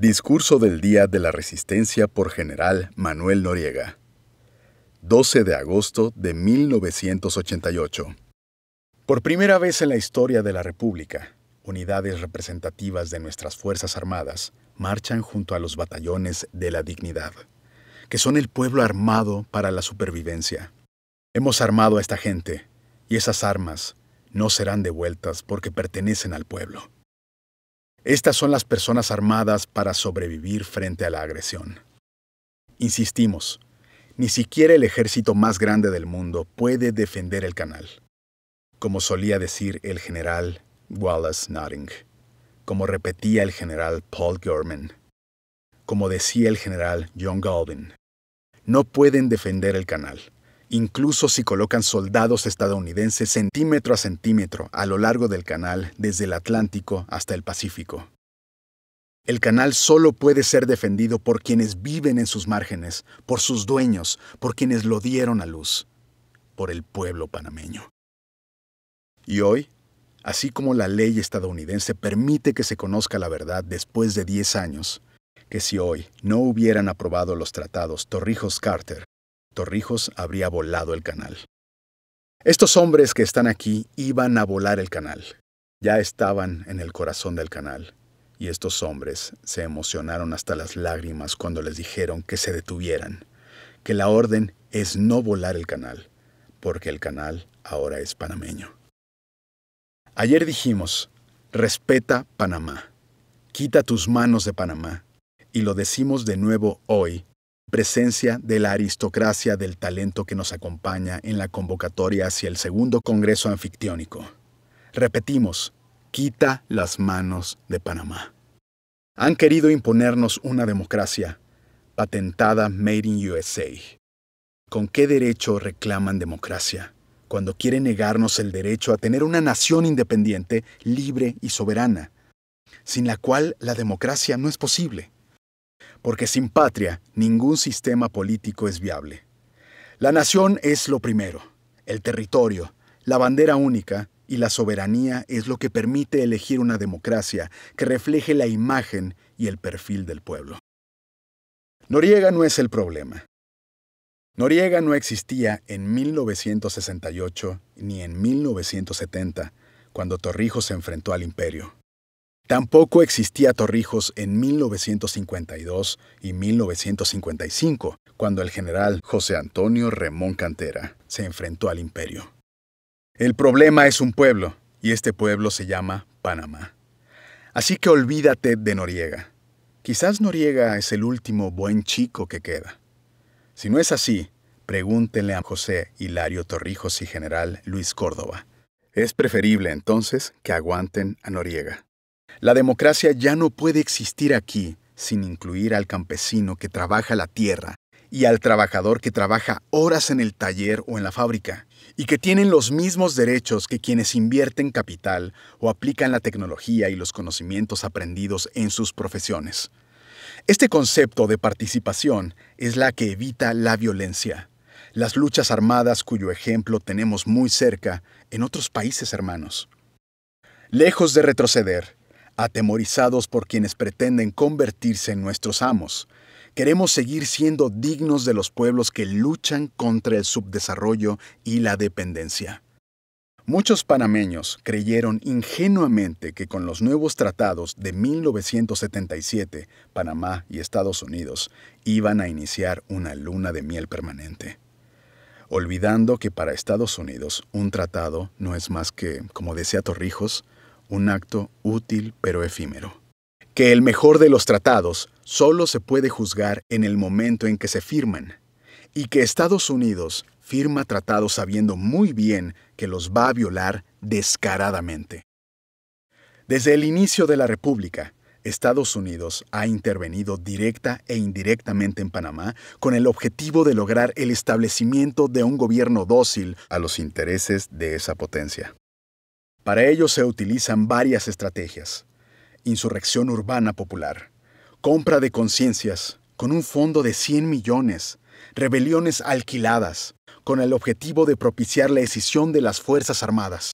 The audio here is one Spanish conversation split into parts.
Discurso del Día de la Resistencia por General Manuel Noriega. 12 de agosto de 1988. Por primera vez en la historia de la República, unidades representativas de nuestras Fuerzas Armadas marchan junto a los batallones de la dignidad, que son el pueblo armado para la supervivencia. Hemos armado a esta gente, y esas armas no serán devueltas porque pertenecen al pueblo. Estas son las personas armadas para sobrevivir frente a la agresión. Insistimos, ni siquiera el ejército más grande del mundo puede defender el canal, como solía decir el general Wallace Notting, como repetía el general Paul Gorman, como decía el general John Galvin, No pueden defender el canal incluso si colocan soldados estadounidenses centímetro a centímetro a lo largo del canal desde el Atlántico hasta el Pacífico. El canal solo puede ser defendido por quienes viven en sus márgenes, por sus dueños, por quienes lo dieron a luz, por el pueblo panameño. Y hoy, así como la ley estadounidense permite que se conozca la verdad después de 10 años, que si hoy no hubieran aprobado los tratados Torrijos-Carter Torrijos habría volado el canal. Estos hombres que están aquí iban a volar el canal. Ya estaban en el corazón del canal, y estos hombres se emocionaron hasta las lágrimas cuando les dijeron que se detuvieran, que la orden es no volar el canal, porque el canal ahora es panameño. Ayer dijimos, respeta Panamá, quita tus manos de Panamá, y lo decimos de nuevo hoy presencia de la aristocracia del talento que nos acompaña en la convocatoria hacia el segundo Congreso Anfictiónico. Repetimos, quita las manos de Panamá. Han querido imponernos una democracia patentada Made in USA. ¿Con qué derecho reclaman democracia cuando quieren negarnos el derecho a tener una nación independiente, libre y soberana, sin la cual la democracia no es posible? porque sin patria ningún sistema político es viable. La nación es lo primero, el territorio, la bandera única y la soberanía es lo que permite elegir una democracia que refleje la imagen y el perfil del pueblo. Noriega no es el problema. Noriega no existía en 1968 ni en 1970, cuando Torrijos se enfrentó al imperio. Tampoco existía Torrijos en 1952 y 1955, cuando el general José Antonio Remón Cantera se enfrentó al imperio. El problema es un pueblo, y este pueblo se llama Panamá. Así que olvídate de Noriega. Quizás Noriega es el último buen chico que queda. Si no es así, pregúntenle a José Hilario Torrijos y general Luis Córdoba. Es preferible entonces que aguanten a Noriega. La democracia ya no puede existir aquí sin incluir al campesino que trabaja la tierra y al trabajador que trabaja horas en el taller o en la fábrica, y que tienen los mismos derechos que quienes invierten capital o aplican la tecnología y los conocimientos aprendidos en sus profesiones. Este concepto de participación es la que evita la violencia, las luchas armadas cuyo ejemplo tenemos muy cerca en otros países hermanos. Lejos de retroceder, atemorizados por quienes pretenden convertirse en nuestros amos. Queremos seguir siendo dignos de los pueblos que luchan contra el subdesarrollo y la dependencia. Muchos panameños creyeron ingenuamente que con los nuevos tratados de 1977, Panamá y Estados Unidos iban a iniciar una luna de miel permanente, olvidando que para Estados Unidos un tratado no es más que, como decía Torrijos, un acto útil pero efímero. Que el mejor de los tratados solo se puede juzgar en el momento en que se firman, y que Estados Unidos firma tratados sabiendo muy bien que los va a violar descaradamente. Desde el inicio de la República, Estados Unidos ha intervenido directa e indirectamente en Panamá con el objetivo de lograr el establecimiento de un gobierno dócil a los intereses de esa potencia. Para ello se utilizan varias estrategias. Insurrección urbana popular, compra de conciencias con un fondo de 100 millones, rebeliones alquiladas, con el objetivo de propiciar la escisión de las Fuerzas Armadas.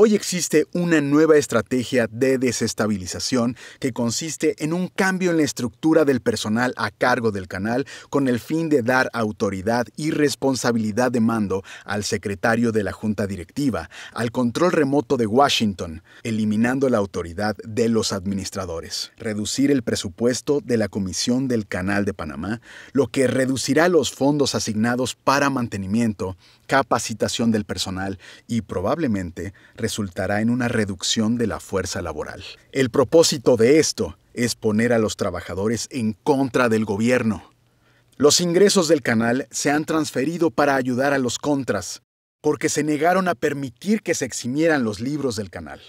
Hoy existe una nueva estrategia de desestabilización que consiste en un cambio en la estructura del personal a cargo del canal con el fin de dar autoridad y responsabilidad de mando al secretario de la junta directiva, al control remoto de Washington, eliminando la autoridad de los administradores, reducir el presupuesto de la Comisión del Canal de Panamá, lo que reducirá los fondos asignados para mantenimiento, capacitación del personal y probablemente resultará en una reducción de la fuerza laboral. El propósito de esto es poner a los trabajadores en contra del gobierno. Los ingresos del canal se han transferido para ayudar a los contras, porque se negaron a permitir que se eximieran los libros del canal.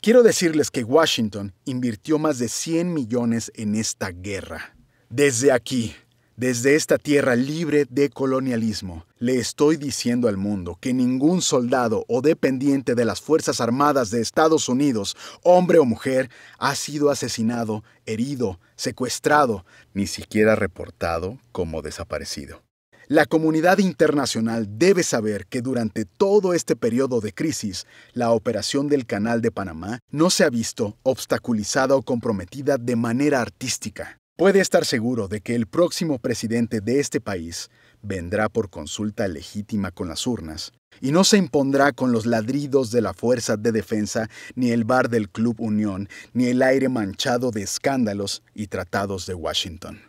Quiero decirles que Washington invirtió más de 100 millones en esta guerra. Desde aquí, desde esta tierra libre de colonialismo, le estoy diciendo al mundo que ningún soldado o dependiente de las Fuerzas Armadas de Estados Unidos, hombre o mujer, ha sido asesinado, herido, secuestrado, ni siquiera reportado como desaparecido. La comunidad internacional debe saber que durante todo este periodo de crisis, la operación del Canal de Panamá no se ha visto obstaculizada o comprometida de manera artística. Puede estar seguro de que el próximo presidente de este país vendrá por consulta legítima con las urnas y no se impondrá con los ladridos de la Fuerza de Defensa, ni el bar del Club Unión, ni el aire manchado de escándalos y tratados de Washington.